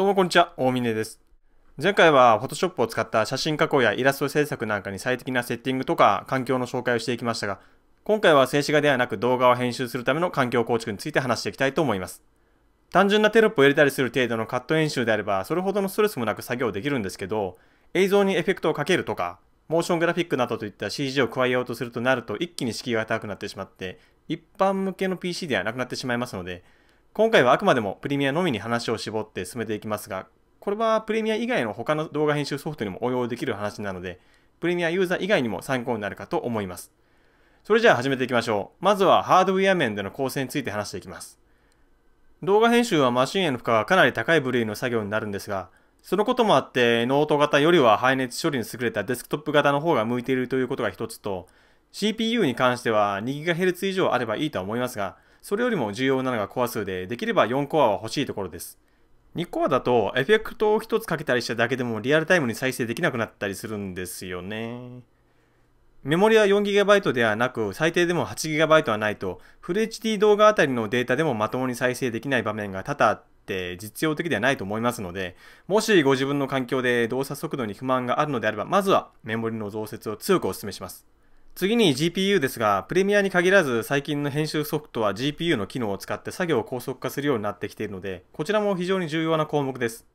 どうもこんにちは、大峰です。前回は Photoshop を使った写真加工やイラスト制作なんかに最適なセッティングとか環境の紹介をしていきましたが、今回は静止画ではなく動画を編集するための環境構築について話していきたいと思います。単純なテロップを入れたりする程度のカット編集であれば、それほどのストレスもなく作業できるんですけど、映像にエフェクトをかけるとか、モーショングラフィックなどといった CG を加えようとするとなると一気に敷居が高くなってしまって、一般向けの PC ではなくなってしまいますので、今回はあくまでもプレミアのみに話を絞って進めていきますが、これはプレミア以外の他の動画編集ソフトにも応用できる話なので、プレミアユーザー以外にも参考になるかと思います。それじゃあ始めていきましょう。まずはハードウェア面での構成について話していきます。動画編集はマシンへの負荷がかなり高い部類の作業になるんですが、そのこともあってノート型よりは排熱処理に優れたデスクトップ型の方が向いているということが一つと、CPU に関しては 2GHz 以上あればいいとは思いますが、それよりも重要なのがコア数で、できれば4コアは欲しいところです。2コアだとエフェクトを1つかけたりしただけでもリアルタイムに再生できなくなったりするんですよね。メモリは 4GB ではなく、最低でも 8GB はないと、フル HD 動画あたりのデータでもまともに再生できない場面が多々あって、実用的ではないと思いますので、もしご自分の環境で動作速度に不満があるのであれば、まずはメモリの増設を強くお勧めします。次に GPU ですが、プレミアに限らず最近の編集ソフトは GPU の機能を使って作業を高速化するようになってきているので、こちらも非常に重要な項目です。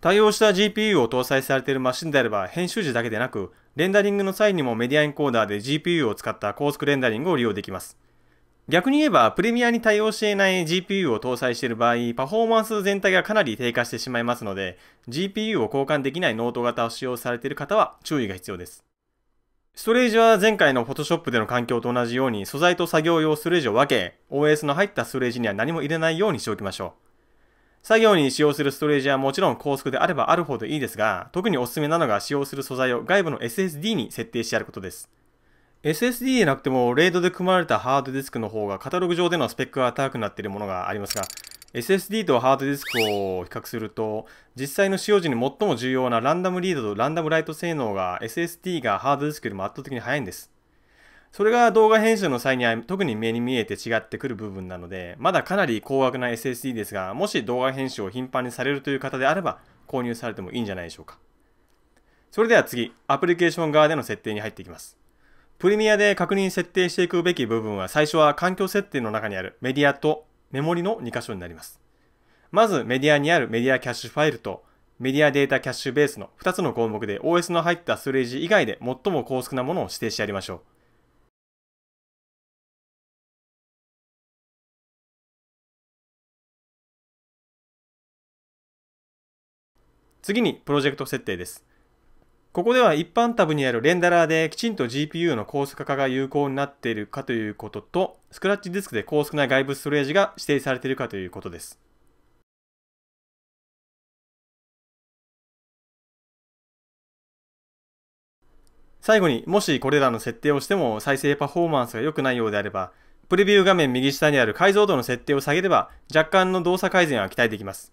対応した GPU を搭載されているマシンであれば、編集時だけでなく、レンダリングの際にもメディアエンコーダーで GPU を使った高速レンダリングを利用できます。逆に言えば、プレミアに対応していない GPU を搭載している場合、パフォーマンス全体がかなり低下してしまいますので、GPU を交換できないノート型を使用されている方は注意が必要です。ストレージは前回の Photoshop での環境と同じように素材と作業用ストレージを分け、OS の入ったストレージには何も入れないようにしておきましょう。作業に使用するストレージはもちろん高速であればあるほどいいですが、特におすすめなのが使用する素材を外部の SSD に設定してあることです。SSD でなくても、レードで組まれたハードディスクの方がカタログ上でのスペックが高くなっているものがありますが、SSD とハードディスクを比較すると実際の使用時に最も重要なランダムリードとランダムライト性能が SSD がハードディスクよりも圧倒的に速いんですそれが動画編集の際には特に目に見えて違ってくる部分なのでまだかなり高額な SSD ですがもし動画編集を頻繁にされるという方であれば購入されてもいいんじゃないでしょうかそれでは次アプリケーション側での設定に入っていきますプレミアで確認設定していくべき部分は最初は環境設定の中にあるメディアとメモリの2箇所になります。まずメディアにあるメディアキャッシュファイルとメディアデータキャッシュベースの2つの項目で OS の入ったストレージ以外で最も高速なものを指定してやりましょう。次にプロジェクト設定です。ここでは一般タブにあるレンダラーできちんと GPU の高速化が有効になっているかということと、スクラッチディスクで高速な外部ストレージが指定されているかということです。最後にもしこれらの設定をしても再生パフォーマンスが良くないようであれば、プレビュー画面右下にある解像度の設定を下げれば若干の動作改善は期待できます。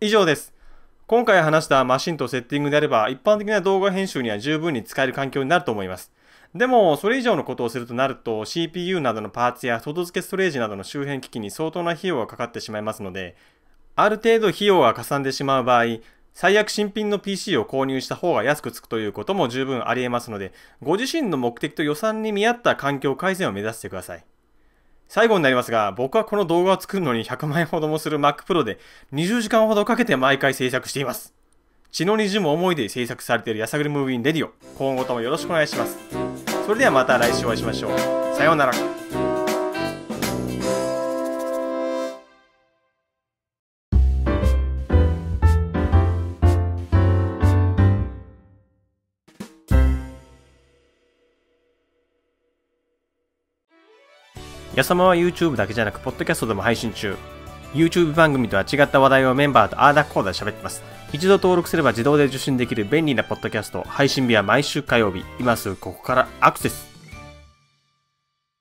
以上です。今回話したマシンとセッティングであれば、一般的な動画編集には十分に使える環境になると思います。でも、それ以上のことをするとなると、CPU などのパーツや外付けストレージなどの周辺機器に相当な費用がかかってしまいますので、ある程度費用がかさんでしまう場合、最悪新品の PC を購入した方が安くつくということも十分あり得ますので、ご自身の目的と予算に見合った環境改善を目指してください。最後になりますが、僕はこの動画を作るのに100万円ほどもする Mac Pro で20時間ほどかけて毎回制作しています。血の滲む思いで制作されているやさぐりムービーレディオ、今後ともよろしくお願いします。それではまた来週お会いしましょう。さようなら。やさまは YouTube だけじゃなく、ポッドキャストでも配信中。YouTube 番組とは違った話題をメンバーとあーだこーだ喋ってます。一度登録すれば自動で受信できる便利なポッドキャスト、配信日は毎週火曜日。今すぐここからアクセス